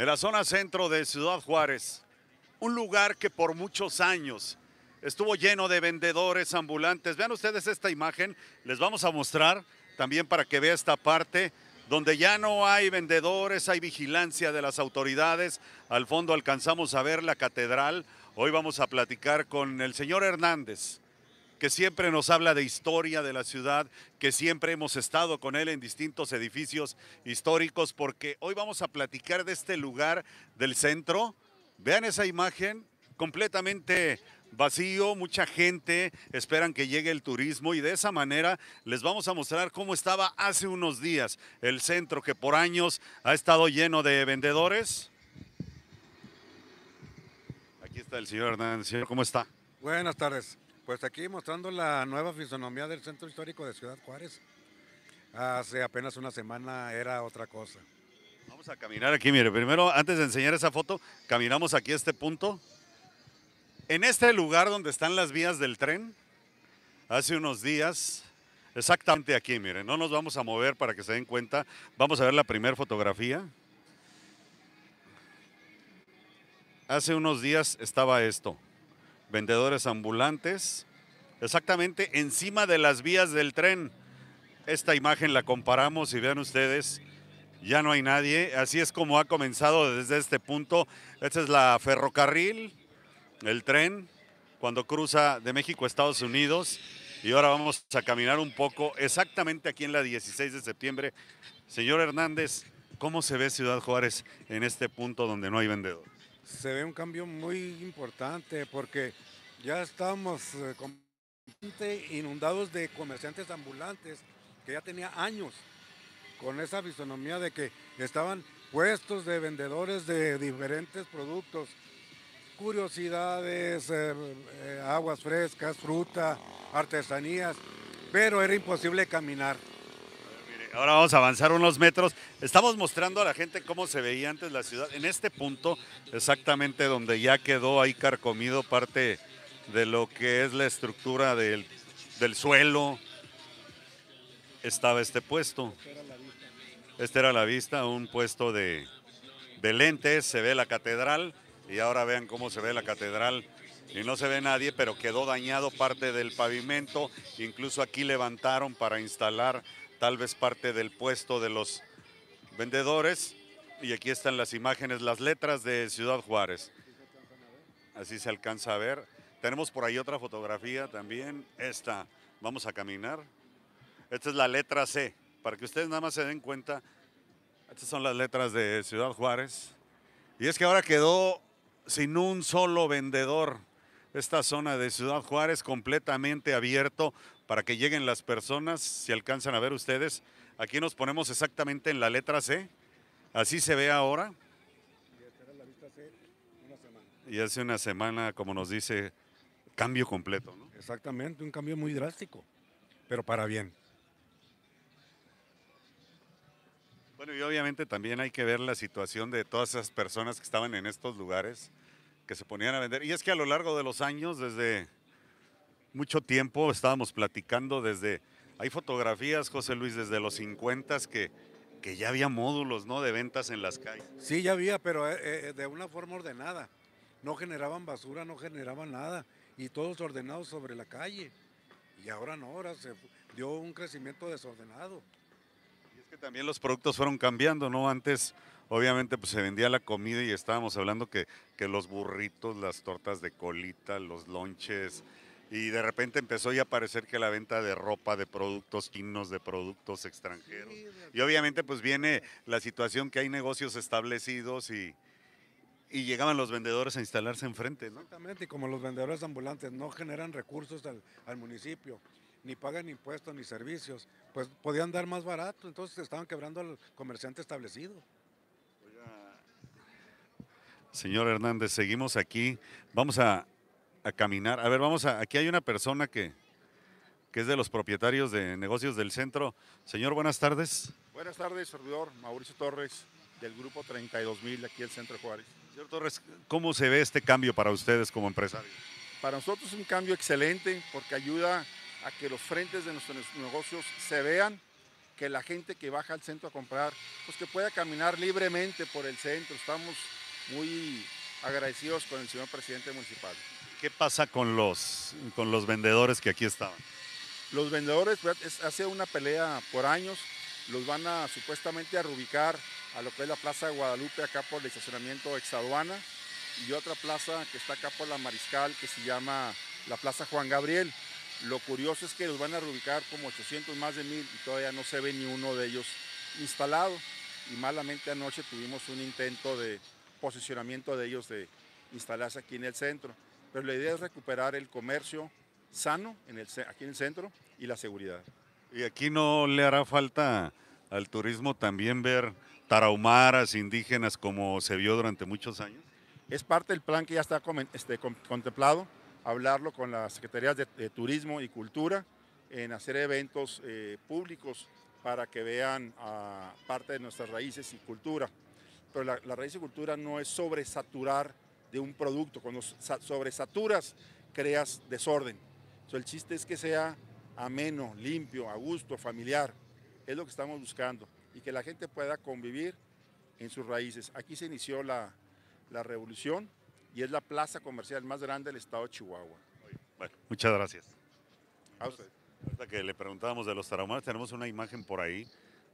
en la zona centro de Ciudad Juárez, un lugar que por muchos años estuvo lleno de vendedores ambulantes. Vean ustedes esta imagen, les vamos a mostrar también para que vea esta parte, donde ya no hay vendedores, hay vigilancia de las autoridades. Al fondo alcanzamos a ver la catedral. Hoy vamos a platicar con el señor Hernández, que siempre nos habla de historia de la ciudad, que siempre hemos estado con él en distintos edificios históricos, porque hoy vamos a platicar de este lugar del centro. Vean esa imagen completamente vacío, mucha gente, esperan que llegue el turismo y de esa manera les vamos a mostrar cómo estaba hace unos días el centro que por años ha estado lleno de vendedores. Aquí está el señor Hernández. ¿cómo está? Buenas tardes. Pues aquí mostrando la nueva fisonomía del centro histórico de Ciudad Juárez. Hace apenas una semana era otra cosa. Vamos a caminar aquí, mire, primero antes de enseñar esa foto, caminamos aquí a este punto. En este lugar donde están las vías del tren, hace unos días, exactamente aquí, mire, no nos vamos a mover para que se den cuenta. Vamos a ver la primera fotografía. Hace unos días estaba esto, vendedores ambulantes exactamente encima de las vías del tren. Esta imagen la comparamos y vean ustedes, ya no hay nadie. Así es como ha comenzado desde este punto. Esta es la ferrocarril, el tren, cuando cruza de México a Estados Unidos. Y ahora vamos a caminar un poco exactamente aquí en la 16 de septiembre. Señor Hernández, ¿cómo se ve Ciudad Juárez en este punto donde no hay vendedores? Se ve un cambio muy importante porque ya estamos... Eh, inundados de comerciantes ambulantes que ya tenía años con esa fisonomía de que estaban puestos de vendedores de diferentes productos, curiosidades, eh, eh, aguas frescas, fruta, artesanías, pero era imposible caminar. Ahora vamos a avanzar unos metros. Estamos mostrando a la gente cómo se veía antes la ciudad, en este punto exactamente donde ya quedó ahí carcomido parte de lo que es la estructura del, suelo, estaba este puesto. Este era la vista, un puesto de, de lentes, se ve la catedral y ahora vean cómo se ve la catedral y no se ve nadie, pero quedó dañado parte del pavimento, incluso aquí levantaron para instalar tal vez parte del puesto de los vendedores y aquí están las imágenes, las letras de Ciudad Juárez. Así se alcanza a ver. Tenemos por ahí otra fotografía también. Esta, vamos a caminar. Esta es la letra C, para que ustedes nada más se den cuenta. Estas son las letras de Ciudad Juárez. Y es que ahora quedó sin un solo vendedor esta zona de Ciudad Juárez completamente abierto para que lleguen las personas, si alcanzan a ver ustedes. Aquí nos ponemos exactamente en la letra C, así se ve ahora. Y hace una semana, como nos dice cambio completo, ¿no? Exactamente, un cambio muy drástico, pero para bien. Bueno, y obviamente también hay que ver la situación de todas esas personas que estaban en estos lugares, que se ponían a vender. Y es que a lo largo de los años, desde mucho tiempo, estábamos platicando desde... Hay fotografías, José Luis, desde los 50 que, que ya había módulos ¿no? de ventas en las calles. Sí, ya había, pero eh, eh, de una forma ordenada. No generaban basura, no generaban nada y todos ordenados sobre la calle. Y ahora no, ahora se dio un crecimiento desordenado. Y es que también los productos fueron cambiando, ¿no? Antes obviamente pues se vendía la comida y estábamos hablando que, que los burritos, las tortas de colita, los lonches, y de repente empezó ya a parecer que la venta de ropa, de productos chinos, de productos extranjeros. Y obviamente pues viene la situación que hay negocios establecidos y, y llegaban los vendedores a instalarse enfrente, ¿no? Exactamente, y como los vendedores ambulantes no generan recursos al, municipio, ni pagan impuestos ni servicios, pues podían dar más barato, entonces estaban quebrando al comerciante establecido. Señor Hernández, seguimos aquí, vamos a, caminar. A ver, vamos a, aquí hay una persona que, que es de los propietarios de negocios del centro. Señor, buenas tardes. Buenas tardes, servidor Mauricio Torres, del grupo 32.000, aquí del Centro de Juárez. Señor Torres, ¿cómo se ve este cambio para ustedes como empresarios? Para nosotros es un cambio excelente porque ayuda a que los frentes de nuestros negocios se vean, que la gente que baja al centro a comprar, pues que pueda caminar libremente por el centro. Estamos muy agradecidos con el señor presidente municipal. ¿Qué pasa con los, con los vendedores que aquí estaban? Los vendedores, hace una pelea por años, los van a supuestamente a reubicar a lo que es la Plaza de Guadalupe, acá por el estacionamiento Exaduana, y otra plaza que está acá por la Mariscal, que se llama la Plaza Juan Gabriel. Lo curioso es que los van a reubicar como 800, más de mil, y todavía no se ve ni uno de ellos instalado. Y malamente anoche tuvimos un intento de posicionamiento de ellos de instalarse aquí en el centro. Pero la idea es recuperar el comercio sano en el, aquí en el centro y la seguridad. ¿Y aquí no le hará falta al turismo también ver tarahumaras, indígenas, como se vio durante muchos años? Es parte del plan que ya está este, contemplado, hablarlo con las Secretarías de, Turismo y Cultura, en hacer eventos eh, públicos para que vean a, parte de nuestras raíces y cultura. Pero la, raíz y cultura no es sobresaturar de un producto. Cuando sobresaturas, creas desorden. el chiste es que sea ameno, limpio, a gusto, familiar. Es lo que estamos buscando y que la gente pueda convivir en sus raíces. Aquí se inició la, la revolución y es la plaza comercial más grande del estado de Chihuahua. Bueno, muchas gracias. A usted. que le preguntábamos de los tarahumaras, tenemos una imagen por ahí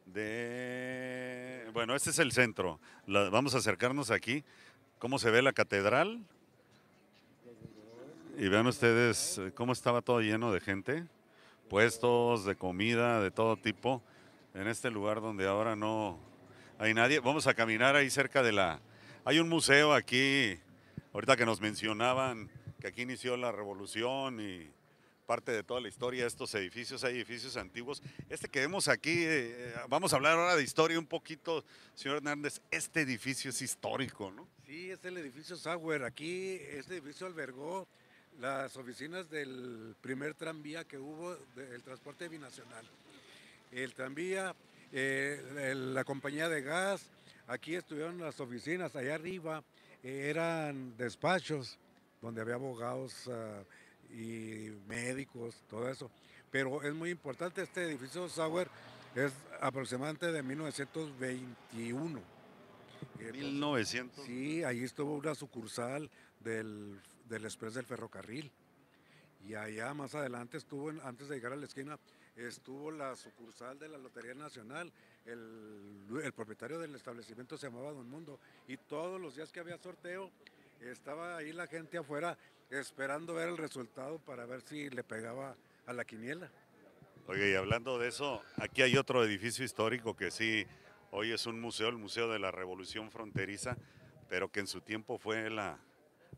de... Bueno, este es el centro. Vamos a acercarnos aquí. ¿Cómo se ve la catedral? Y vean ustedes eh, cómo estaba todo lleno de gente. Puestos de comida, de todo tipo en este lugar donde ahora no hay nadie. Vamos a caminar ahí cerca de la... Hay un museo aquí, ahorita que nos mencionaban que aquí inició la revolución y parte de toda la historia de estos edificios, hay edificios antiguos. Este que vemos aquí, eh, eh, vamos a hablar ahora de historia un poquito, señor Hernández, este edificio es histórico, ¿no? Sí, es el edificio Sauer. Aquí este edificio albergó las oficinas del primer tranvía que hubo del transporte binacional el tranvía, eh, la compañía de gas, aquí estuvieron las oficinas, allá arriba eh, eran despachos donde había abogados ah, y médicos, todo eso. Pero es muy importante, este edificio Sauer es aproximadamente de 1921. 1900. Sí, ahí estuvo una sucursal del, Express del Ferrocarril. Y allá más adelante estuvo, antes de llegar a la esquina, estuvo la sucursal de la Lotería Nacional, el, propietario del establecimiento se llamaba Don Mundo, y todos los días que había sorteo, estaba ahí la gente afuera esperando ver el resultado para ver si le pegaba a la quiniela. Oye, y hablando de eso, aquí hay otro edificio histórico que sí, hoy es un museo, el Museo de la Revolución Fronteriza, pero que en su tiempo fue la,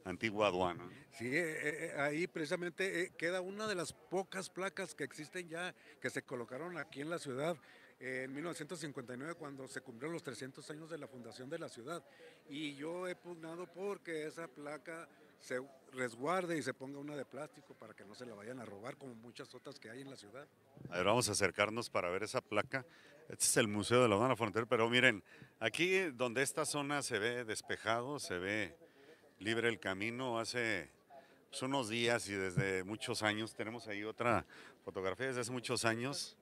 antigua aduana. Sí, eh, eh, eh, ahí precisamente queda una de las pocas placas que existen ya, que se colocaron aquí en la ciudad en 1959 cuando se cumplieron los 300 años de la fundación de la ciudad. Y yo he pugnado porque esa placa se resguarde y se ponga una de plástico para que no se la vayan a robar como muchas otras que hay en la ciudad. A ver, vamos a acercarnos para ver esa placa. Este es el Museo de la Aduana Frontera, pero miren, aquí donde esta zona se ve despejado, se ve Libre el Camino hace pues, unos días y desde muchos años, tenemos ahí otra fotografía desde hace muchos años,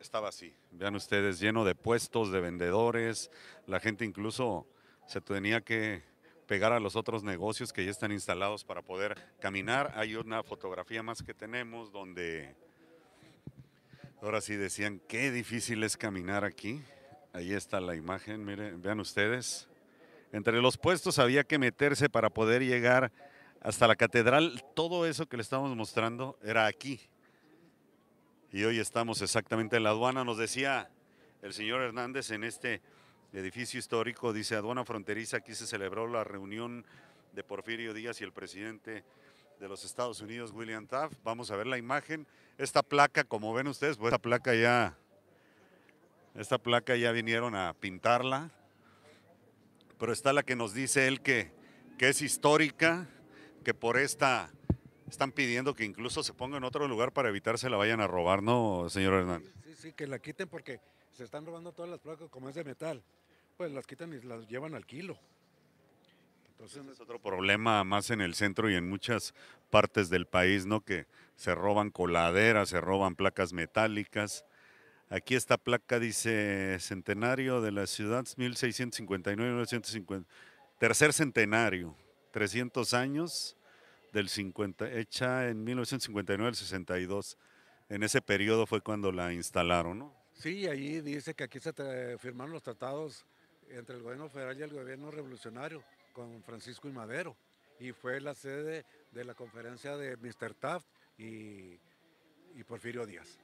estaba así. Vean ustedes, lleno de puestos, de vendedores, la gente incluso se tenía que pegar a los otros negocios que ya están instalados para poder caminar. Hay una fotografía más que tenemos donde ahora sí decían qué difícil es caminar aquí. Ahí está la imagen, miren, vean ustedes. Entre los puestos había que meterse para poder llegar hasta la catedral. Todo eso que le estamos mostrando era aquí. Y hoy estamos exactamente en la aduana. Nos decía el señor Hernández en este edificio histórico, dice aduana fronteriza, aquí se celebró la reunión de Porfirio Díaz y el presidente de los Estados Unidos, William Taft. Vamos a ver la imagen. Esta placa, como ven ustedes, pues, esta placa ya, esta placa ya vinieron a pintarla pero está la que nos dice él que, que es histórica, que por esta están pidiendo que incluso se ponga en otro lugar para evitarse la vayan a robar, ¿no, señor Hernández? Sí, sí, que la quiten porque se están robando todas las placas como es de metal. Pues las quitan y las llevan al kilo. Entonces es otro problema más en el centro y en muchas partes del país, ¿no? Que se roban coladeras, se roban placas metálicas. Aquí esta placa dice centenario de la ciudad, 1659-1950. Tercer centenario, 300 años del 50, hecha en 1959 62. En ese periodo fue cuando la instalaron, ¿no? Sí, ahí dice que aquí se firmaron los tratados entre el gobierno federal y el gobierno revolucionario con Francisco y Madero. Y fue la sede de la conferencia de Mr. Taft y Porfirio Díaz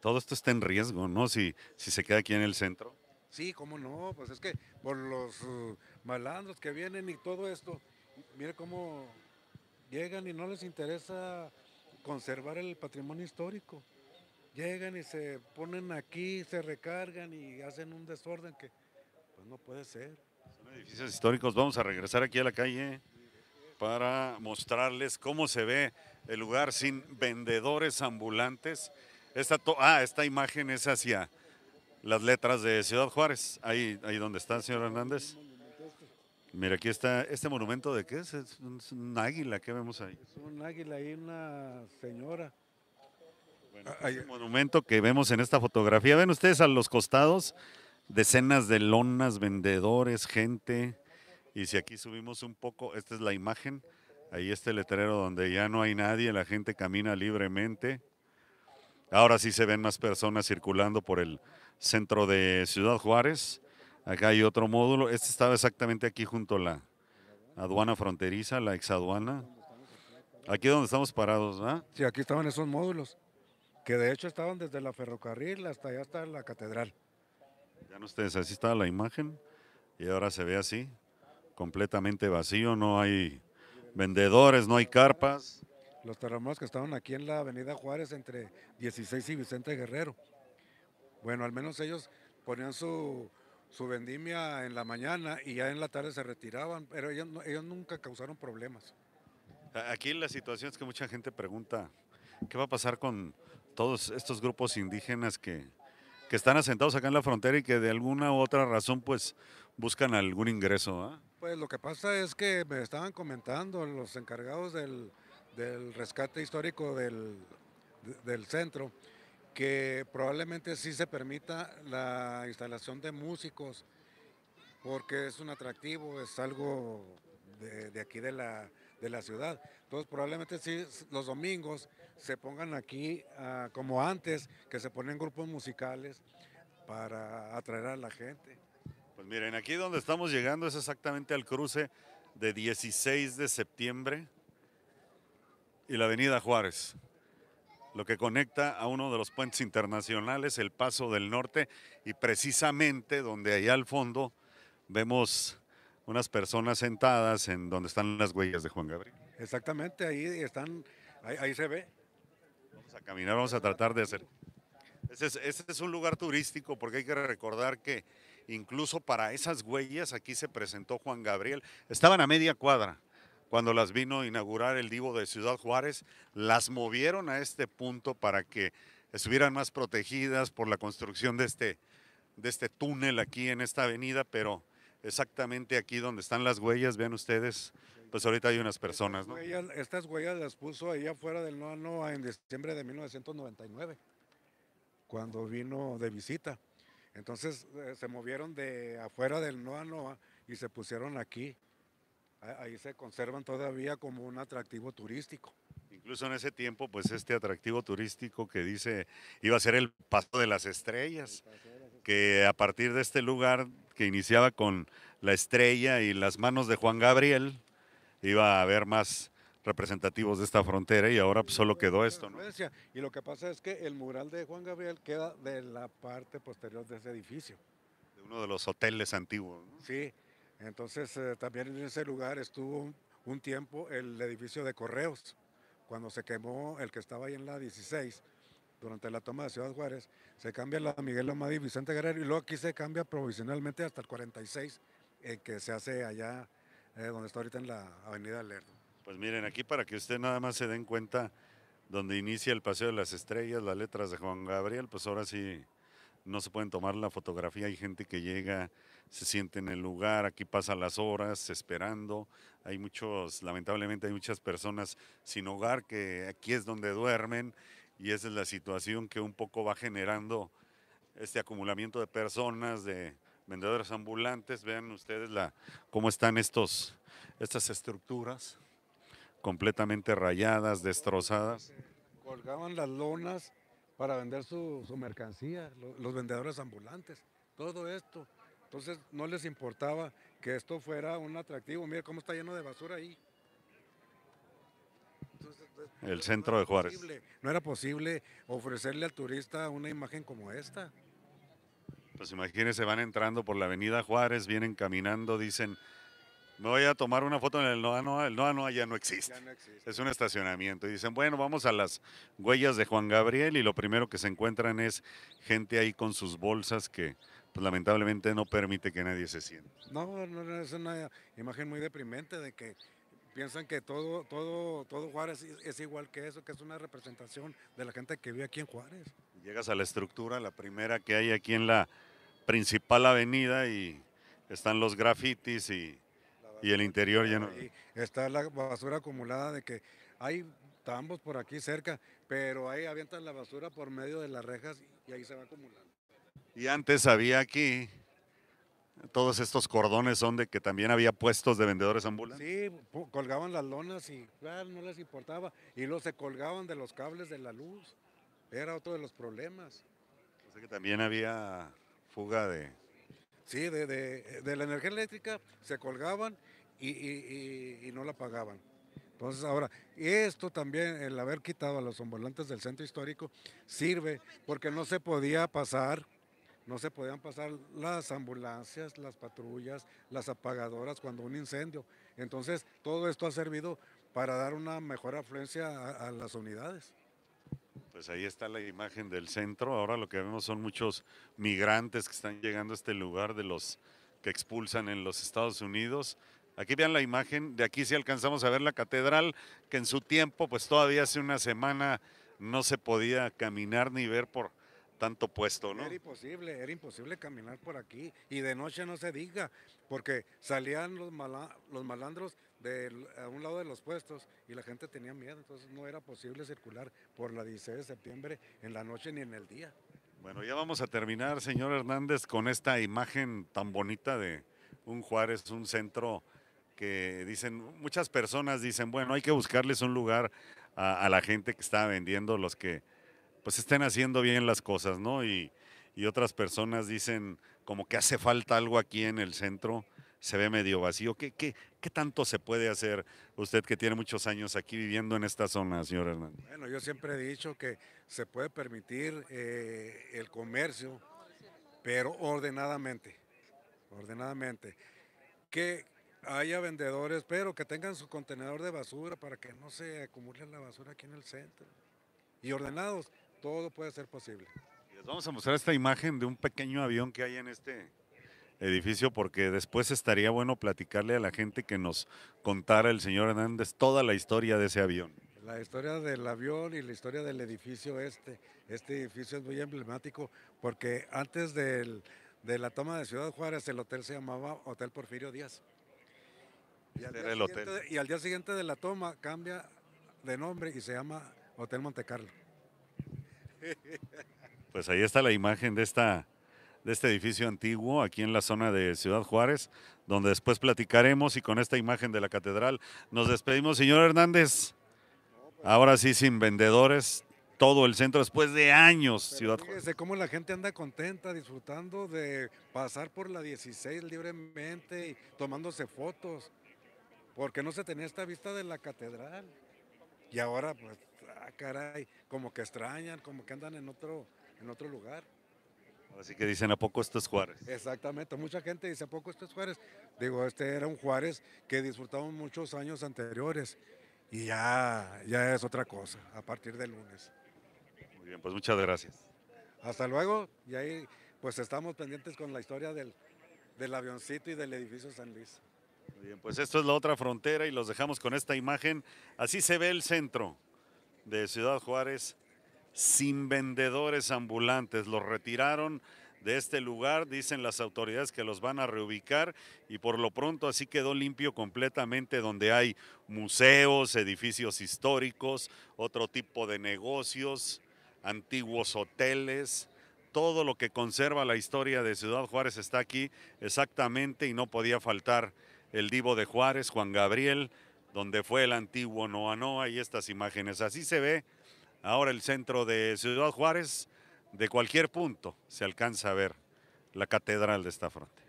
todo esto está en riesgo, ¿no? Si, si se queda aquí en el centro. Sí, cómo no, pues es que por los uh, malandros que vienen y todo esto, mire cómo llegan y no les interesa conservar el patrimonio histórico. Llegan y se ponen aquí, se recargan y hacen un desorden que pues, no puede ser. Son edificios históricos, vamos a regresar aquí a la calle para mostrarles cómo se ve el lugar sin vendedores ambulantes. Esta ah, esta imagen es hacia las letras de Ciudad Juárez, ahí, ahí donde está, señor Hernández. Mira, aquí está este monumento de qué es, es un, águila que vemos ahí. Es un águila y una señora. Bueno, hay pues, un monumento que vemos en esta fotografía. Ven ustedes a los costados, decenas de lonas, vendedores, gente. Y si aquí subimos un poco, esta es la imagen. Ahí este letrero donde ya no hay nadie, la gente camina libremente. Ahora sí se ven más personas circulando por el centro de Ciudad Juárez. Acá hay otro módulo. Este estaba exactamente aquí junto a la aduana fronteriza, la exaduana. Aquí donde estamos parados, ¿verdad? Sí, aquí estaban esos módulos, que de hecho estaban desde la ferrocarril hasta allá hasta la catedral. Ya no ustedes, así estaba la imagen y ahora se ve así, completamente vacío, no hay vendedores, no hay carpas. Los terremotos que estaban aquí en la Avenida Juárez entre 16 y Vicente Guerrero. Bueno, al menos ellos ponían su, su vendimia en la mañana y ya en la tarde se retiraban, pero ellos, ellos nunca causaron problemas. Aquí la situación es que mucha gente pregunta, ¿qué va a pasar con todos estos grupos indígenas que, están asentados acá en la frontera y que de alguna u otra razón pues buscan algún ingreso? Ah? Pues lo que pasa es que me estaban comentando los encargados del, del rescate histórico del, centro que probablemente sí se permita la instalación de músicos porque es un atractivo, es algo de, aquí de la, de la ciudad. Entonces probablemente sí los domingos se pongan aquí ah, como antes, que se ponen grupos musicales para atraer a la gente. Pues miren, aquí donde estamos llegando es exactamente al cruce de 16 de septiembre y la avenida Juárez, lo que conecta a uno de los puentes internacionales, el Paso del Norte, y precisamente donde allá al fondo vemos unas personas sentadas en donde están las huellas de Juan Gabriel. Exactamente, ahí están, ahí, se ve. Vamos a caminar, vamos a tratar de hacer. Ese es un lugar turístico porque hay que recordar que incluso para esas huellas, aquí se presentó Juan Gabriel, estaban a media cuadra. Cuando las vino a inaugurar el Divo de Ciudad Juárez, las movieron a este punto para que estuvieran más protegidas por la construcción de este, de este túnel aquí en esta avenida, pero exactamente aquí donde están las huellas, vean ustedes, pues ahorita hay unas personas. Estas, huellas, las puso allá afuera del Noa en diciembre de 1999, cuando vino de visita. Entonces eh, se movieron de afuera del Noa Noa y se pusieron aquí. Ahí se conservan todavía como un atractivo turístico. Incluso en ese tiempo, pues este atractivo turístico que dice iba a ser el paso de las estrellas, que a partir de este lugar que iniciaba con la estrella y las manos de Juan Gabriel, iba a haber más representativos de esta frontera y ahora pues, solo quedó esto. ¿no? Y lo que pasa es que el mural de Juan Gabriel queda de la parte posterior de ese edificio. De uno de los hoteles antiguos. Sí, entonces eh, también en ese lugar estuvo un tiempo el edificio de correos, cuando se quemó el que estaba ahí en la 16, durante la toma de Ciudad Juárez, se cambia la Miguel Amadi y Vicente Guerrero y luego aquí se cambia provisionalmente hasta el 46, eh, que se hace allá eh, donde está ahorita en la Avenida Lerdo. Pues miren, aquí para que usted nada más se den cuenta, donde inicia el Paseo de las Estrellas, las letras de Juan Gabriel, pues ahora sí no se pueden tomar la fotografía, hay gente que llega, se siente en el lugar, aquí pasa las horas esperando, hay muchos, lamentablemente hay muchas personas sin hogar que aquí es donde duermen y esa es la situación que un poco va generando este acumulamiento de personas, de vendedores ambulantes, vean ustedes la, cómo están estos, estas estructuras completamente rayadas, destrozadas. Colgaban las lonas para vender su, mercancía, los, vendedores ambulantes, todo esto. Entonces no les importaba que esto fuera un atractivo. Mira cómo está lleno de basura ahí. Pues, el centro de Juárez. no era posible ofrecerle al turista una imagen como esta. Pues imagínense, van entrando por la avenida Juárez, vienen caminando, dicen, me voy a tomar una foto en el Noa Noa, el Noa Noa ya no existe. Ya no existe. Es un estacionamiento. Y dicen, bueno, vamos a las huellas de Juan Gabriel y lo primero que se encuentran es gente ahí con sus bolsas que pues, lamentablemente no permite que nadie se sienta. No, no, es una imagen muy deprimente de que piensan que todo, todo, todo Juárez es igual que eso, que es una representación de la gente que vive aquí en Juárez. Llegas a la estructura, la primera que hay aquí en la principal avenida y están los grafitis y y el interior lleno. Está la basura acumulada de que hay tambos por aquí cerca, pero ahí avientan la basura por medio de las rejas y ahí se va acumulando. Y antes había aquí, todos estos cordones son de que también había puestos de vendedores ambulantes. Sí, colgaban las lonas y claro, ah, no les importaba. Y luego se colgaban de los cables de la luz. Era otro de los problemas. que también había fuga de... Sí, de, de, de la energía eléctrica se colgaban y, no la pagaban. Entonces ahora, esto también, el haber quitado a los ambulantes del centro histórico, sirve porque no se podía pasar, no se podían pasar las ambulancias, las patrullas, las apagadoras cuando un incendio. Entonces todo esto ha servido para dar una mejor afluencia a, a las unidades. Pues ahí está la imagen del centro. Ahora lo que vemos son muchos migrantes que están llegando a este lugar de los que expulsan en los Estados Unidos Aquí vean la imagen, de aquí sí alcanzamos a ver la catedral, que en su tiempo, pues todavía hace una semana no se podía caminar ni ver por tanto puesto, ¿no? Era imposible, era imposible caminar por aquí. Y de noche no se diga, porque salían los, los malandros de a un lado de los puestos y la gente tenía miedo, entonces no era posible circular por la 16 de septiembre en la noche ni en el día. Bueno, ya vamos a terminar, señor Hernández, con esta imagen tan bonita de un Juárez, un centro que dicen, muchas personas dicen, bueno, hay que buscarles un lugar a, la gente que está vendiendo, los que pues estén haciendo bien las cosas, ¿no? Y, otras personas dicen, como que hace falta algo aquí en el centro, se ve medio vacío. ¿Qué, qué, tanto se puede hacer usted que tiene muchos años aquí viviendo en esta zona, señor Hernández? Bueno, yo siempre he dicho que se puede permitir eh, el comercio, pero ordenadamente, ordenadamente. ¿Qué, haya vendedores, pero que tengan su contenedor de basura para que no se acumule la basura aquí en el centro. Y ordenados, todo puede ser posible. Les vamos a mostrar esta imagen de un pequeño avión que hay en este edificio porque después estaría bueno platicarle a la gente que nos contara el señor Hernández toda la historia de ese avión. La historia del avión y la historia del edificio este. Este edificio es muy emblemático porque antes de la toma de Ciudad Juárez el hotel se llamaba Hotel Porfirio Díaz. Y al, día siguiente de la toma cambia de nombre y se llama Hotel Monte Carlo. Pues ahí está la imagen de, esta, de este edificio antiguo, aquí en la zona de Ciudad Juárez, donde después platicaremos y con esta imagen de la catedral nos despedimos. Señor Hernández, ahora sí sin vendedores, todo el centro después de años, Ciudad Juárez. Fíjese cómo la gente anda contenta, disfrutando de pasar por la 16 libremente y tomándose fotos porque no se tenía esta vista de la catedral. Y ahora, pues, ah, caray, como que extrañan, como que andan en otro, en otro lugar. Así que dicen, ¿a poco esto es Juárez? Exactamente, mucha gente dice, ¿a poco esto es Juárez? Digo, este era un Juárez que disfrutamos muchos años anteriores y ya, ya es otra cosa a partir del lunes. Muy bien, pues muchas gracias. Hasta luego y ahí pues estamos pendientes con la historia del, del avioncito y del edificio San Luis bien, pues esto es la otra frontera y los dejamos con esta imagen. Así se ve el centro de Ciudad Juárez sin vendedores ambulantes. Los retiraron de este lugar, dicen las autoridades que los van a reubicar y por lo pronto así quedó limpio completamente donde hay museos, edificios históricos, otro tipo de negocios, antiguos hoteles. Todo lo que conserva la historia de Ciudad Juárez está aquí exactamente y no podía faltar el Divo de Juárez, Juan Gabriel, donde fue el antiguo Noa Noa y estas imágenes. Así se ve ahora el centro de Ciudad Juárez, de cualquier punto se alcanza a ver la catedral de esta frontera.